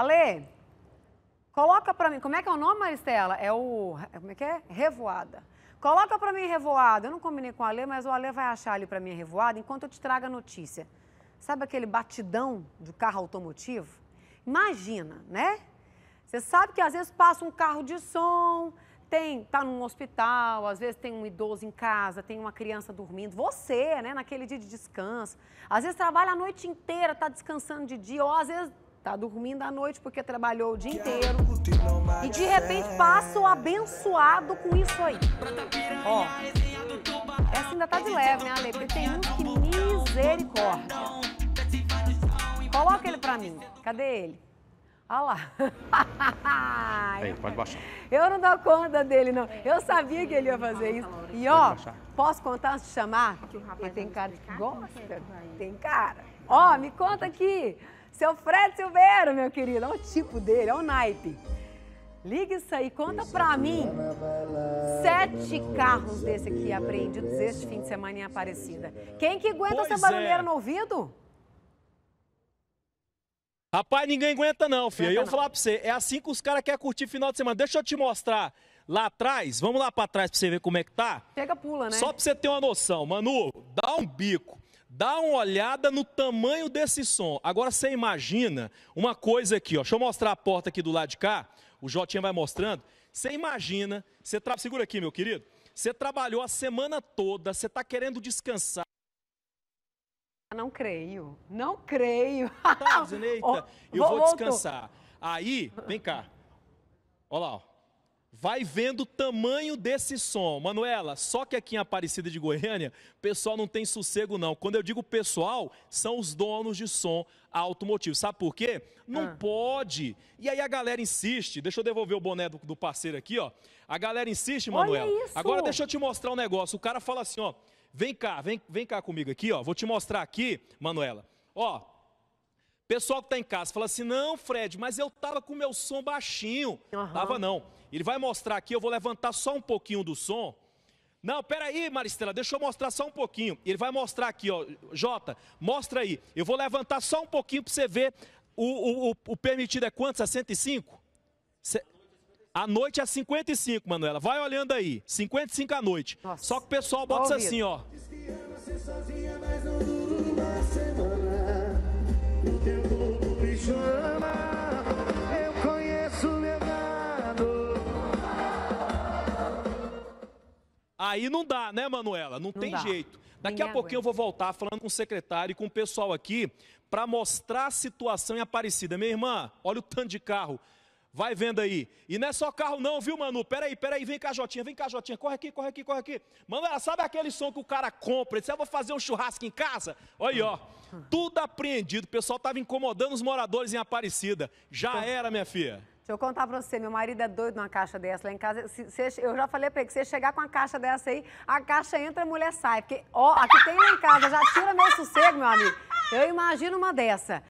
Ale, coloca para mim, como é que é o nome, Maristela? É o, como é que é? Revoada. Coloca para mim revoada. Eu não combinei com o Ale, mas o Ale vai achar ali para mim revoada enquanto eu te trago a notícia. Sabe aquele batidão de carro automotivo? Imagina, né? Você sabe que às vezes passa um carro de som, tem, tá num hospital, às vezes tem um idoso em casa, tem uma criança dormindo. Você, né, naquele dia de descanso. Às vezes trabalha a noite inteira, tá descansando de dia, ou às vezes Tá dormindo à noite porque trabalhou o dia inteiro. E de repente passa o abençoado com isso aí. Ó. Essa ainda tá de leve, né, Ale? Porque tem um que misericórdia. Coloca ele pra mim. Cadê ele? Olha lá. Aí, pode baixar. Eu não dou conta dele, não. Eu sabia que ele ia fazer isso. E ó, posso contar antes chamar? Porque tem cara é que gosta. Tem cara. Ó, me conta aqui. Seu Fred Silveira, meu querido, é o tipo dele, é o naipe. Liga isso aí, conta pra mim. Sete carros desse aqui apreendidos este fim de semana em Aparecida. Quem que aguenta pois essa é. barulheira é. no ouvido? Rapaz, ninguém aguenta não, filho. Aguenta eu vou falar pra você, é assim que os caras querem curtir final de semana. Deixa eu te mostrar lá atrás, vamos lá pra trás pra você ver como é que tá. Pega, pula, né? Só pra você ter uma noção, Manu, dá um bico. Dá uma olhada no tamanho desse som. Agora você imagina uma coisa aqui, ó. Deixa eu mostrar a porta aqui do lado de cá. O Jotinha vai mostrando. Você imagina, você tra... segura aqui, meu querido. Você trabalhou a semana toda, você está querendo descansar. Ah, não creio, não creio. Tá dizendo, eita, oh, eu vou, vou descansar. Aí, vem cá. Olha lá, ó. Vai vendo o tamanho desse som. Manuela, só que aqui em Aparecida de Goiânia, o pessoal não tem sossego, não. Quando eu digo pessoal, são os donos de som automotivo. Sabe por quê? Não ah. pode. E aí a galera insiste. Deixa eu devolver o boné do, do parceiro aqui, ó. A galera insiste, Manuela. Agora deixa eu te mostrar um negócio. O cara fala assim, ó. Vem cá, vem, vem cá comigo aqui, ó. Vou te mostrar aqui, Manuela. Ó, Pessoal que está em casa fala assim: não, Fred, mas eu tava com meu som baixinho. Uhum. Tava não. Ele vai mostrar aqui, eu vou levantar só um pouquinho do som. Não, peraí, Maristela, deixa eu mostrar só um pouquinho. Ele vai mostrar aqui, ó. Jota, mostra aí. Eu vou levantar só um pouquinho para você ver. O, o, o, permitido é quanto? 65? Se... A noite é 55, Manuela. Vai olhando aí. 55 à noite. Nossa. Só que o pessoal bota assim, ó. Diz que ama ser sozinha, mas não dura uma semana. Aí não dá, né, Manuela? Não, não tem dá. jeito. Daqui Ninguém a pouquinho aguenta. eu vou voltar falando com o secretário e com o pessoal aqui para mostrar a situação em Aparecida. Minha irmã, olha o tanto de carro. Vai vendo aí. E não é só carro não, viu, Manu? Peraí, peraí, vem cá, Jotinha, vem cá, Jotinha. Corre aqui, corre aqui, corre aqui. Manuela, sabe aquele som que o cara compra? Ele disse, eu vou fazer um churrasco em casa? Olha aí, ó. Tudo apreendido. O pessoal estava incomodando os moradores em Aparecida. Já então, era, minha filha. Deixa eu contar pra você, meu marido é doido numa caixa dessa lá em casa. Se, se, eu já falei pra ele que se chegar com a caixa dessa aí, a caixa entra, e a mulher sai. Porque, ó, aqui tem lá em casa, já tira meu sossego, meu amigo. Eu imagino uma dessa.